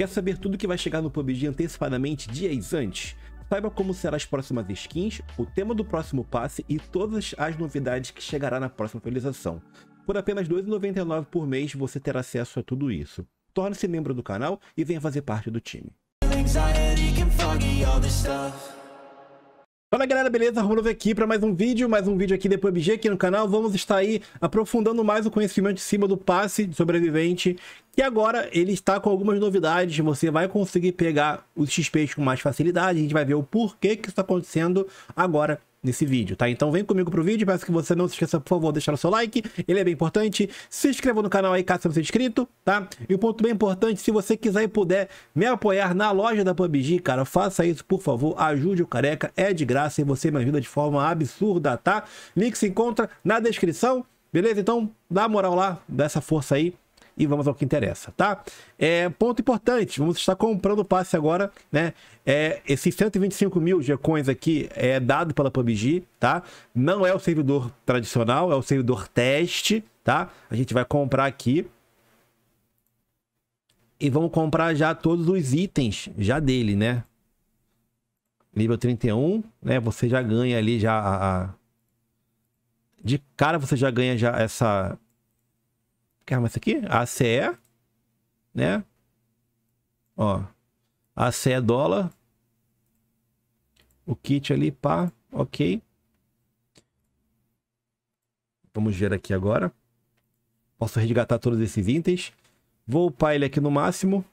Quer saber tudo que vai chegar no PUBG antecipadamente dias antes? Saiba como serão as próximas skins, o tema do próximo passe e todas as novidades que chegará na próxima atualização. Por apenas R$ 2,99 por mês você terá acesso a tudo isso. Torne-se membro do canal e venha fazer parte do time. Fala galera, beleza? Romulo aqui para mais um vídeo, mais um vídeo aqui de PUBG aqui no canal. Vamos estar aí aprofundando mais o conhecimento em cima do passe de sobrevivente, que agora ele está com algumas novidades. Você vai conseguir pegar os XPs com mais facilidade, a gente vai ver o porquê que isso está acontecendo agora nesse vídeo, tá? Então vem comigo pro vídeo, peço que você não se esqueça, por favor, de deixar o seu like, ele é bem importante. Se inscreva no canal aí, caso você não seja inscrito, tá? E um ponto bem importante, se você quiser e puder me apoiar na loja da PUBG, cara, faça isso, por favor, ajude o Careca, é de graça e você me ajuda de forma absurda, tá? Link se encontra na descrição, beleza? Então dá moral lá, dá essa força aí e vamos ao que interessa, tá? É, ponto importante, vamos estar comprando passe agora, né? É, esses 125 mil G-Coins aqui é dado pela PUBG, tá? Não é o servidor tradicional, é o servidor teste, tá? A gente vai comprar aqui. E vamos comprar já todos os itens já dele, né? Nível 31, né? Você já ganha ali já a... De cara você já ganha já essa que arma é essa aqui? A ACE, né? Ó, ACE é dólar. O kit ali, pá, ok. Vamos ver aqui agora. Posso resgatar todos esses itens. Vou upar ele aqui no máximo.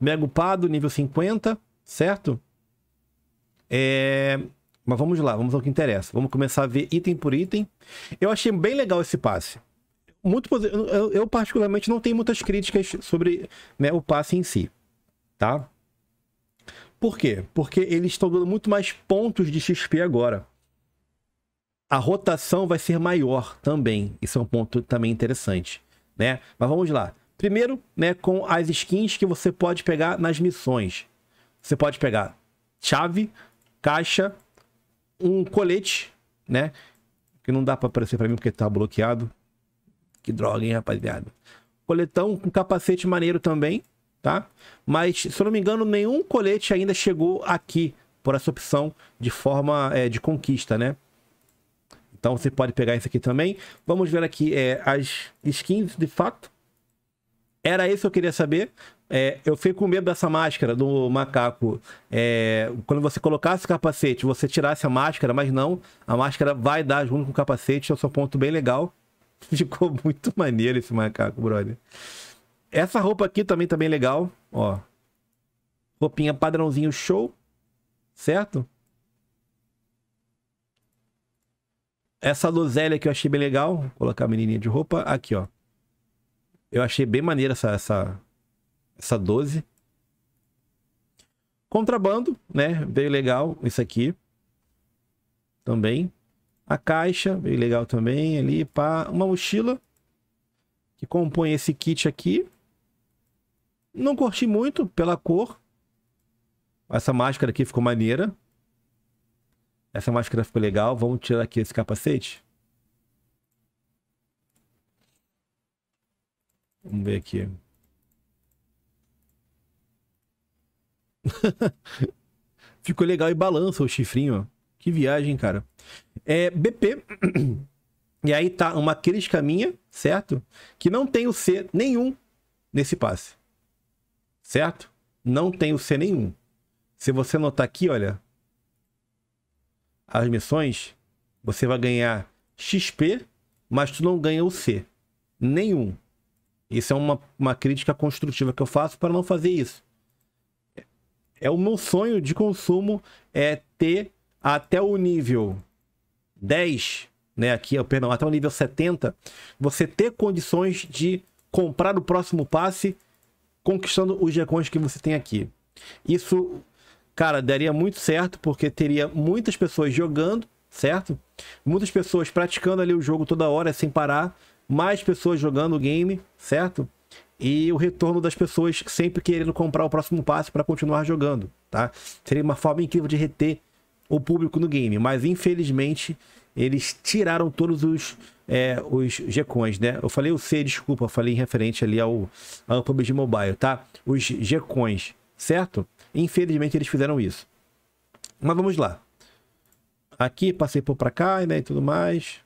Mega upado, nível 50, certo? É... Mas vamos lá, vamos ao que interessa. Vamos começar a ver item por item. Eu achei bem legal esse passe. Muito eu, eu particularmente não tenho muitas críticas sobre né, o passe em si, tá? Por quê? Porque eles estão dando muito mais pontos de XP agora. A rotação vai ser maior também. Isso é um ponto também interessante, né? Mas vamos lá. Primeiro, né, com as skins que você pode pegar nas missões. Você pode pegar chave, caixa, um colete, né? Que não dá para aparecer para mim porque tá bloqueado. Que droga, hein, rapaziada. Coletão com capacete maneiro também, tá? Mas, se eu não me engano, nenhum colete ainda chegou aqui por essa opção de forma é, de conquista, né? Então você pode pegar isso aqui também. Vamos ver aqui é, as skins de fato. Era isso que eu queria saber. É, eu fiquei com medo dessa máscara do macaco. É, quando você colocasse o capacete, você tirasse a máscara, mas não, a máscara vai dar junto com o capacete, esse é um ponto bem legal. Ficou muito maneiro esse macaco, brother. Essa roupa aqui também tá bem legal, ó. Roupinha padrãozinho show, certo? Essa losélia que eu achei bem legal, vou colocar a menininha de roupa, aqui, ó. Eu achei bem maneira essa, essa, essa 12. Contrabando, né? Veio legal isso aqui. Também. A caixa, veio legal também ali. Pá. Uma mochila que compõe esse kit aqui. Não curti muito pela cor. Essa máscara aqui ficou maneira. Essa máscara ficou legal. Vamos tirar aqui esse capacete. Vamos ver aqui. Ficou legal e balança o chifrinho, ó. Que viagem, cara. É BP. E aí tá uma crítica minha, certo? Que não tem o C nenhum nesse passe. Certo? Não tem o C nenhum. Se você notar aqui, olha, as missões, você vai ganhar XP, mas tu não ganha o C. Nenhum. Isso é uma, uma crítica construtiva que eu faço para não fazer isso. É o meu sonho de consumo é ter até o nível 10, né, aqui, perdão, até o nível 70, você ter condições de comprar o próximo passe conquistando os recons que você tem aqui. Isso, cara, daria muito certo porque teria muitas pessoas jogando, certo? Muitas pessoas praticando ali o jogo toda hora sem parar, mais pessoas jogando o game, certo? e o retorno das pessoas sempre querendo comprar o próximo passe para continuar jogando, tá? Seria uma forma incrível de reter o público no game, mas infelizmente eles tiraram todos os é, os G-Coins, né? Eu falei o C, desculpa, falei em referente ali ao, ao PUBG Mobile, tá? Os G-Coins, certo? Infelizmente eles fizeram isso. Mas vamos lá. Aqui, passei por pra cá, né, e tudo mais.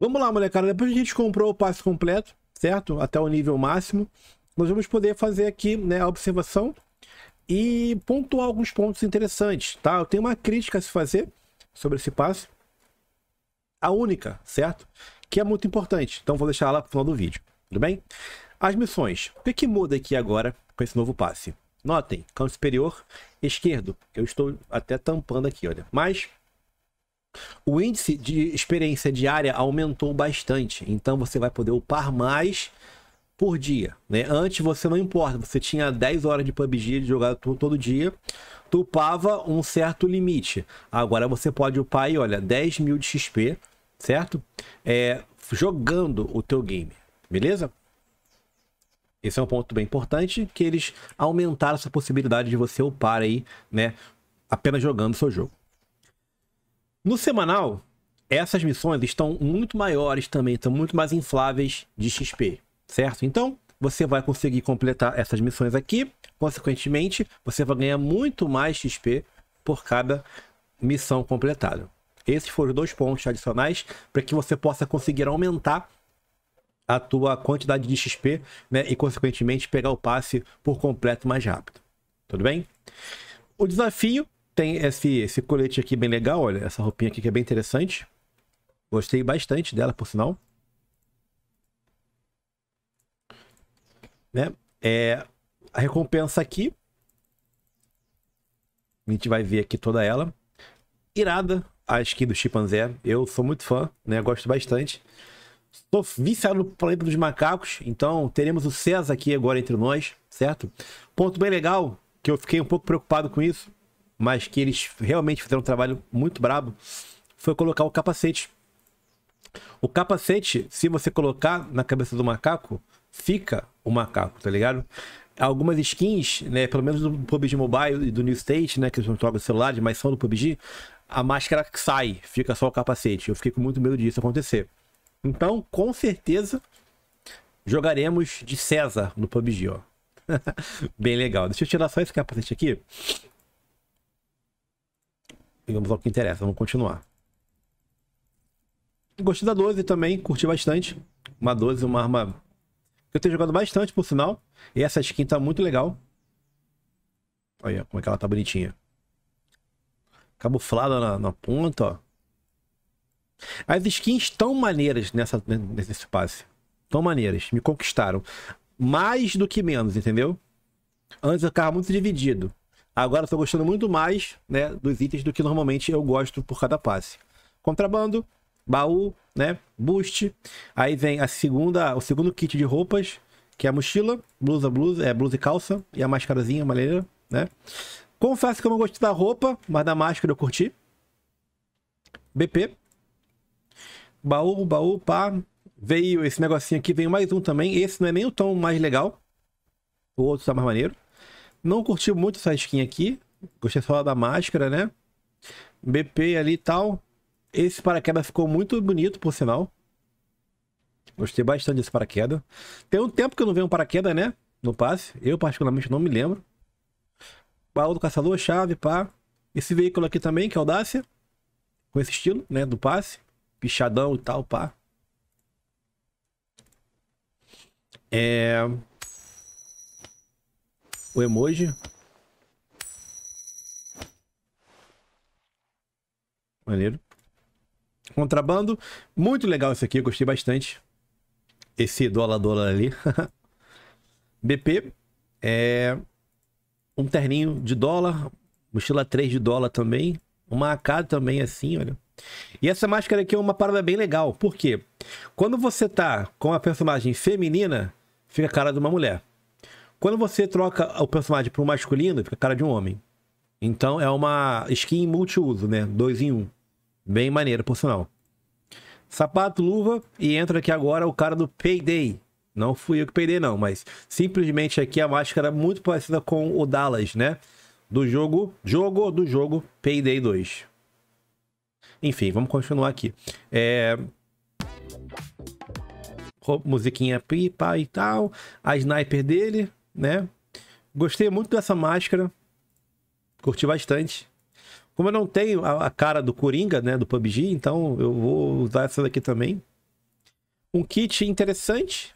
Vamos lá, molecada. Depois a gente comprou o passe completo, certo? Até o nível máximo. Nós vamos poder fazer aqui né, a observação e pontuar alguns pontos interessantes, tá? Eu tenho uma crítica a se fazer sobre esse passo. A única, certo? Que é muito importante. Então vou deixar lá para o final do vídeo, tudo bem? As missões. O que, é que muda aqui agora com esse novo passe? Notem, canto superior esquerdo. Eu estou até tampando aqui, olha. Mas o índice de experiência diária aumentou bastante, então você vai poder upar mais por dia, né? Antes você não importa, você tinha 10 horas de PUBG de jogar todo dia, tu upava um certo limite. Agora você pode upar aí, olha, 10 mil de XP, certo? É, jogando o teu game, beleza? Esse é um ponto bem importante, que eles aumentaram essa possibilidade de você upar aí, né? Apenas jogando o seu jogo. No semanal, essas missões estão muito maiores também, estão muito mais infláveis de XP, certo? Então, você vai conseguir completar essas missões aqui. Consequentemente, você vai ganhar muito mais XP por cada missão completada. Esses foram os dois pontos adicionais para que você possa conseguir aumentar a tua quantidade de XP né, e, consequentemente, pegar o passe por completo mais rápido. Tudo bem? O desafio tem esse, esse colete aqui bem legal, olha. Essa roupinha aqui que é bem interessante. Gostei bastante dela, por sinal. Né? É, a recompensa aqui. A gente vai ver aqui toda ela. Irada, a skin do chimpanzé. Eu sou muito fã, né? Gosto bastante. Estou viciado no planeta dos macacos, então teremos o César aqui agora entre nós, certo? Ponto bem legal, que eu fiquei um pouco preocupado com isso, mas que eles realmente fizeram um trabalho muito brabo, foi colocar o capacete. O capacete, se você colocar na cabeça do macaco, fica o macaco, tá ligado? Algumas skins, né, pelo menos do PUBG Mobile e do New State, né, que são jogos celulares, mas são do PUBG, a máscara sai, fica só o capacete. Eu fiquei com muito medo disso acontecer. Então, com certeza, jogaremos de César no PUBG, ó. Bem legal. Deixa eu tirar só esse capacete aqui vamos ao é que interessa, vamos continuar. Gostei da 12 também, curti bastante. Uma 12, uma arma que eu tenho jogado bastante, por sinal. E essa skin tá muito legal. Olha como é que ela tá bonitinha. Camuflada na, na ponta, ó. As skins tão maneiras nessa, nesse passe. Tão maneiras. Me conquistaram. Mais do que menos, entendeu? Antes eu ficava muito dividido. Agora estou gostando muito mais né, dos itens do que normalmente eu gosto por cada passe. Contrabando, baú, né, boost. Aí vem a segunda, o segundo kit de roupas, que é a mochila, blusa, blusa, é blusa e calça e a máscarazinha maneira, né? Confesso que eu não gostei da roupa, mas da máscara eu curti. BP. Baú, baú, pá. Veio esse negocinho aqui, veio mais um também. Esse não é nem o tom mais legal. O outro tá mais maneiro. Não curti muito essa skin aqui. Gostei só da máscara, né? BP ali e tal. Esse paraquedas ficou muito bonito, por sinal. Gostei bastante desse paraquedas. Tem um tempo que eu não vejo um paraquedas, né? No passe. Eu, particularmente, não me lembro. Baú do caçador, chave, pá. Esse veículo aqui também, que é o Com esse estilo, né? Do passe. Pichadão e tal, pá. É o emoji. Maneiro. Contrabando. Muito legal isso aqui, gostei bastante. Esse dólar dólar ali. BP é um terninho de dólar, mochila 3 de dólar também, uma AK também assim, olha. E essa máscara aqui é uma parada bem legal, porque quando você tá com a personagem feminina, fica a cara de uma mulher. Quando você troca o personagem para um masculino, fica a cara de um homem. Então é uma skin multiuso, né? Dois em um. Bem maneiro, por sinal. Sapato, luva e entra aqui agora o cara do Payday. Não fui eu que peidei não, mas simplesmente aqui a máscara muito parecida com o Dallas, né? Do jogo, jogo do jogo Payday 2. Enfim, vamos continuar aqui. É... Musiquinha pipa e tal. A sniper dele né? Gostei muito dessa máscara. Curti bastante. Como eu não tenho a, a cara do Coringa, né, do PUBG, então eu vou usar essa daqui também. Um kit interessante,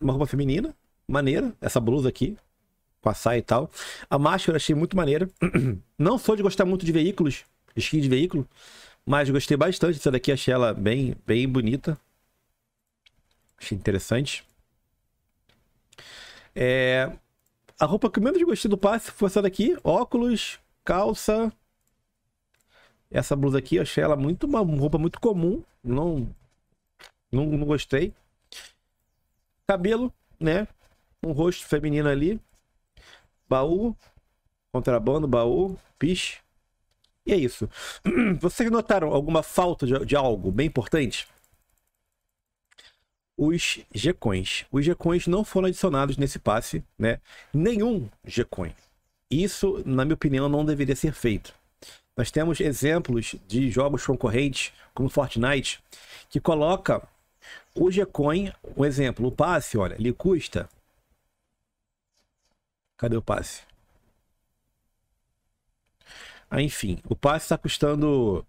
uma roupa feminina, maneira, essa blusa aqui, com a saia e tal. A máscara achei muito maneira. Não sou de gostar muito de veículos, skin de veículo, mas gostei bastante dessa daqui, achei ela bem, bem bonita. Achei interessante. É... A roupa que eu menos gostei do passe foi essa daqui. Óculos, calça. Essa blusa aqui, eu achei ela muito uma roupa muito comum. Não, não, não gostei. Cabelo, né? Um rosto feminino ali. Baú. Contrabando, baú. Piche. E é isso. Vocês notaram alguma falta de, de algo bem importante? os G-Coins. Os G-Coins não foram adicionados nesse passe, né? Nenhum G-Coin. Isso, na minha opinião, não deveria ser feito. Nós temos exemplos de jogos concorrentes, como Fortnite, que coloca o G-Coin, um exemplo, o passe, olha, ele custa... Cadê o passe? Ah, enfim, o passe está custando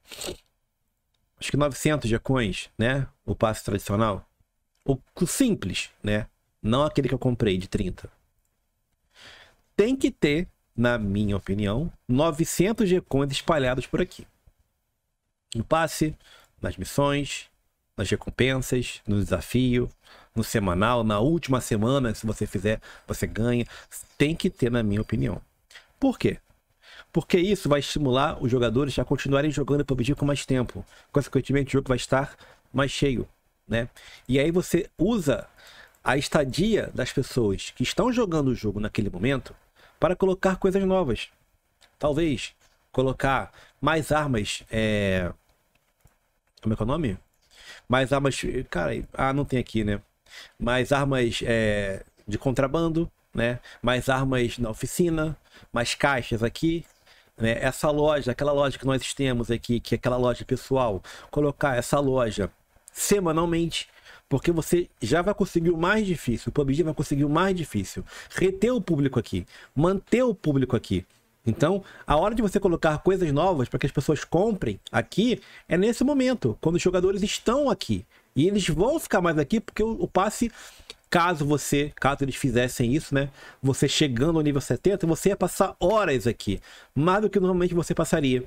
acho que 900 G-Coins, né? O passe tradicional o simples, né? Não aquele que eu comprei de 30. Tem que ter, na minha opinião, 900 recons espalhados por aqui. No passe, nas missões, nas recompensas, no desafio, no semanal, na última semana, se você fizer, você ganha. Tem que ter, na minha opinião. Por quê? Porque isso vai estimular os jogadores a continuarem jogando PUBG com mais tempo. Consequentemente, o jogo vai estar mais cheio né? E aí você usa a estadia das pessoas que estão jogando o jogo naquele momento para colocar coisas novas. Talvez colocar mais armas. É... Como é que é o nome? Mais armas. Cara, ah, não tem aqui, né? Mais armas é... de contrabando, né? Mais armas na oficina, mais caixas aqui. Né? Essa loja, aquela loja que nós temos aqui, que é aquela loja pessoal, colocar essa loja semanalmente. Porque você já vai conseguir o mais difícil. O PUBG vai conseguir o mais difícil. Reter o público aqui. Manter o público aqui. Então, a hora de você colocar coisas novas para que as pessoas comprem aqui é nesse momento, quando os jogadores estão aqui. E eles vão ficar mais aqui porque o, o passe, caso você, caso eles fizessem isso, né? Você chegando ao nível 70, você ia passar horas aqui. Mais do que normalmente você passaria.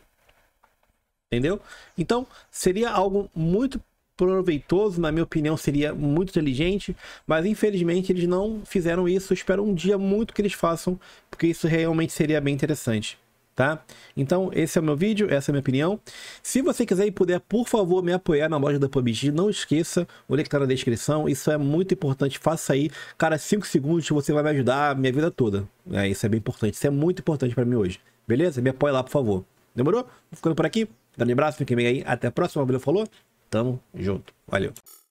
Entendeu? Então, seria algo muito proveitoso, na minha opinião, seria muito inteligente, mas infelizmente eles não fizeram isso. Eu espero um dia muito que eles façam, porque isso realmente seria bem interessante. Tá? Então, esse é o meu vídeo, essa é a minha opinião. Se você quiser e puder, por favor, me apoiar na loja da PUBG, não esqueça, o link tá na descrição, isso é muito importante, faça aí. Cara, 5 segundos você vai me ajudar a minha vida toda. É, isso é bem importante, isso é muito importante para mim hoje. Beleza? Me apoia lá, por favor. Demorou? Vou ficando por aqui. Dá um abraço, fiquem bem aí. Até a próxima. Valeu, falou. Tamo junto. Valeu.